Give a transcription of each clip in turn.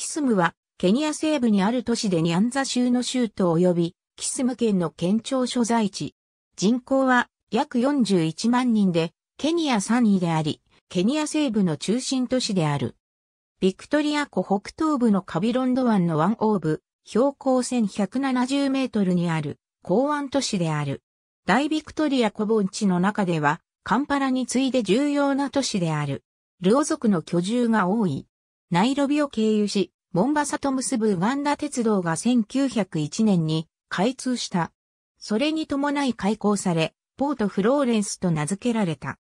キスムは、ケニア西部にある都市でニャンザ州の州都及び、キスム県の県庁所在地。人口は約41万人で、ケニア3位であり、ケニア西部の中心都市である。ビクトリア湖北東部のカビロンド湾の湾オーブ、標高1170メートルにある港湾都市である。大ビクトリア湖盆地の中では、カンパラに次いで重要な都市である。ルオ族の居住が多い。ナイロビを経由し、モンバサと結ぶウガンダ鉄道が1901年に開通した。それに伴い開港され、ポートフローレンスと名付けられた。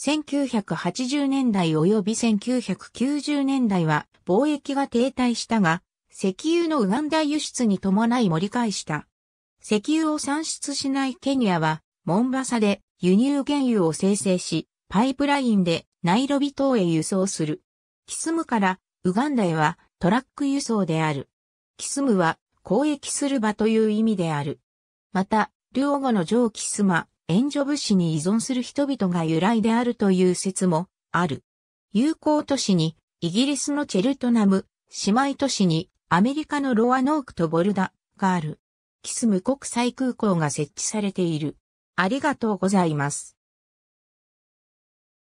1980年代及び1990年代は貿易が停滞したが、石油のウガンダ輸出に伴い盛り返した。石油を産出しないケニアは、モンバサで輸入原油を生成し、パイプラインでナイロビ島へ輸送する。キスムからウガンダへはトラック輸送である。キスムは交易する場という意味である。また、両語の上キスマ、援助物資に依存する人々が由来であるという説もある。友好都市にイギリスのチェルトナム、姉妹都市にアメリカのロアノークとボルダがある。キスム国際空港が設置されている。ありがとうございます。